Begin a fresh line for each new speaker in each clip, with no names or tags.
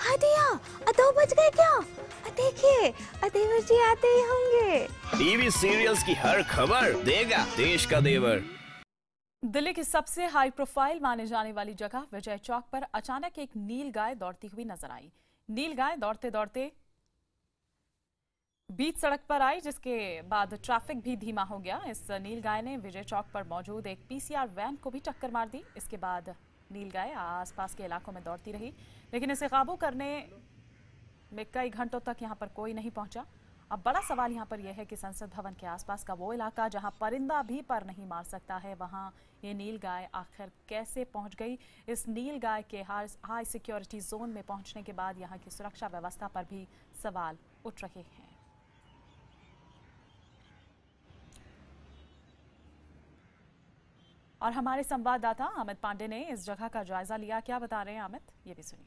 हाँ दिया दो बज गए क्या देखिए देवर जी आते ही
होंगे टीवी सीरियल्स की हर खबर देगा देश का देवर
दिल्ली की सबसे हाई प्रोफाइल माने जाने वाली जगह विजय चौक पर अचानक एक नील गाय दौड़ती हुई नजर आई नील गाय दौड़ते दौड़ते बीच सड़क पर आई जिसके बाद ट्रैफिक भी धीमा हो गया इस नील गाय ने विजय चौक पर मौजूद एक पीसीआर वैन को भी टक्कर मार दी इसके बाद नील गाय आसपास के इलाकों में दौड़ती रही लेकिन इसे काबू करने में कई घंटों तक यहाँ पर कोई नहीं पहुँचा अब बड़ा सवाल यहाँ पर यह है कि संसद भवन के आसपास का वो इलाका जहाँ परिंदा भी पर नहीं मार सकता है वहाँ ये नील गाय आखिर कैसे पहुँच गई इस नील गाय के हाई सिक्योरिटी जोन में पहुँचने के बाद यहाँ की सुरक्षा व्यवस्था पर भी सवाल उठ रहे हैं और हमारे संवाददाता अमित पांडे ने इस जगह का जायजा लिया क्या बता रहे हैं अमित ये भी सुनिए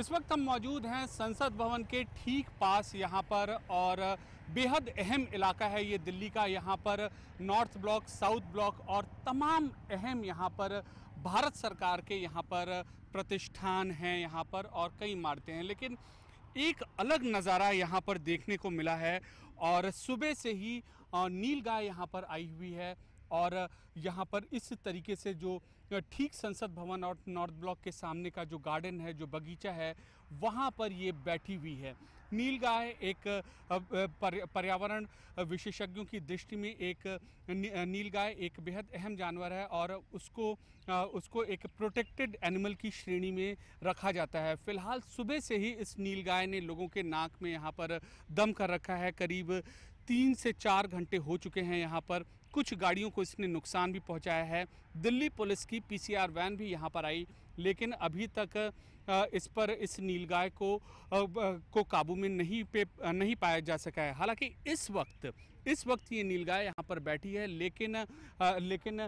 इस वक्त हम मौजूद हैं संसद भवन के ठीक पास यहाँ पर और बेहद अहम इलाका है ये दिल्ली का यहाँ पर नॉर्थ ब्लॉक साउथ ब्लॉक और तमाम अहम यहाँ पर भारत सरकार के यहाँ पर प्रतिष्ठान हैं यहाँ पर और कई इमारतें हैं लेकिन एक अलग नज़ारा यहाँ पर देखने को मिला है और सुबह से ही नील गाय यहाँ पर आई हुई है और यहाँ पर इस तरीके से जो ठीक संसद भवन और नॉर्थ ब्लॉक के सामने का जो गार्डन है जो बगीचा है वहाँ पर ये बैठी हुई है नील गाय एक पर्यावरण विशेषज्ञों की दृष्टि में एक नील गाय एक बेहद अहम जानवर है और उसको उसको एक प्रोटेक्टेड एनिमल की श्रेणी में रखा जाता है फिलहाल सुबह से ही इस नील गाय ने लोगों के नाक में यहाँ पर दम कर रखा है करीब तीन से चार घंटे हो चुके हैं यहाँ पर कुछ गाड़ियों को इसने नुकसान भी पहुंचाया है दिल्ली पुलिस की पीसीआर वैन भी यहाँ पर आई लेकिन अभी तक इस पर इस नीलगाय को को काबू में नहीं पे नहीं पाया जा सका है हालांकि इस वक्त इस वक्त ये नीलगाय यहाँ पर बैठी है लेकिन लेकिन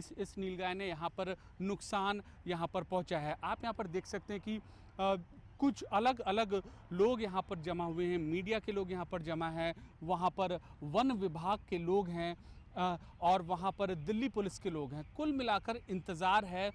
इस इस नीलगाय ने यहाँ पर नुकसान यहाँ पर पहुँचा है आप यहाँ पर देख सकते हैं कि कुछ अलग अलग लोग यहाँ पर जमा हुए हैं मीडिया के लोग यहाँ पर जमा हैं वहाँ पर वन विभाग के लोग हैं और वहाँ पर दिल्ली पुलिस के लोग हैं कुल मिलाकर इंतज़ार है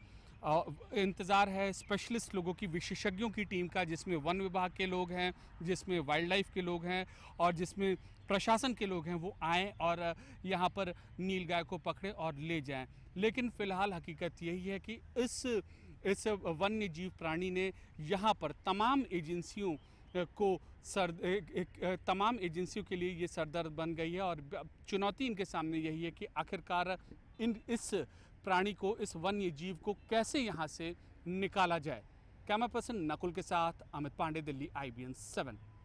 इंतज़ार है स्पेशलिस्ट लोगों की विशेषज्ञों की टीम का जिसमें वन विभाग के लोग हैं जिसमें वाइल्ड लाइफ के लोग हैं और जिसमें प्रशासन के लोग हैं वो आएँ और यहाँ पर नील गाय को पकड़े और ले जाएं लेकिन फ़िलहाल हकीकत यही है कि इस इस वन्य जीव प्राणी ने यहाँ पर तमाम एजेंसियों को सर एक, तमाम एजेंसियों के लिए ये सरदर्द बन गई है और चुनौती इनके सामने यही है कि आखिरकार इन इस प्राणी को इस वन्य जीव को कैसे यहाँ से निकाला जाए कैमरा पर्सन नकुल के साथ Amit Pandey Delhi I B N seven